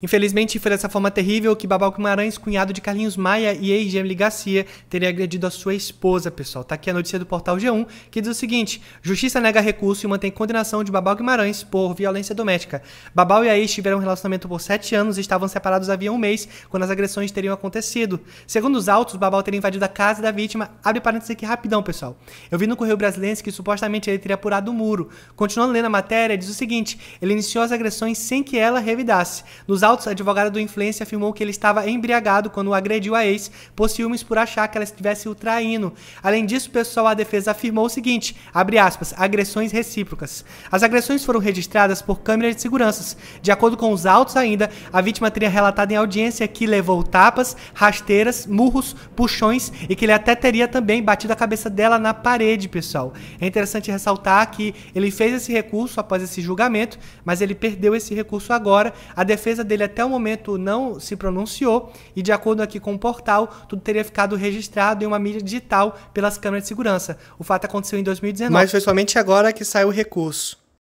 Infelizmente, foi dessa forma terrível que Babal Guimarães, cunhado de Carlinhos Maia e ex-Gemily Garcia, teria agredido a sua esposa, pessoal. Tá aqui a notícia do portal G1, que diz o seguinte: Justiça nega recurso e mantém condenação de Babal Guimarães por violência doméstica. Babal e a ex tiveram um relacionamento por sete anos e estavam separados havia um mês, quando as agressões teriam acontecido. Segundo os autos, Babal teria invadido a casa da vítima. Abre parênteses aqui rapidão, pessoal. Eu vi no Correio Brasilense que supostamente ele teria apurado o muro. Continuando lendo a matéria, diz o seguinte: ele iniciou as agressões sem que ela revidasse. Nos autos, a advogada do influencer afirmou que ele estava embriagado quando agrediu a ex por ciúmes por achar que ela estivesse o traindo. Além disso, o pessoal da defesa afirmou o seguinte, abre aspas, agressões recíprocas. As agressões foram registradas por câmeras de segurança. De acordo com os autos ainda, a vítima teria relatado em audiência que levou tapas, rasteiras, murros, puxões e que ele até teria também batido a cabeça dela na parede, pessoal. É interessante ressaltar que ele fez esse recurso após esse julgamento, mas ele perdeu esse recurso agora. A defesa dele ele até o momento não se pronunciou e, de acordo aqui com o portal, tudo teria ficado registrado em uma mídia digital pelas câmeras de segurança. O fato aconteceu em 2019. Mas foi somente agora que saiu o recurso.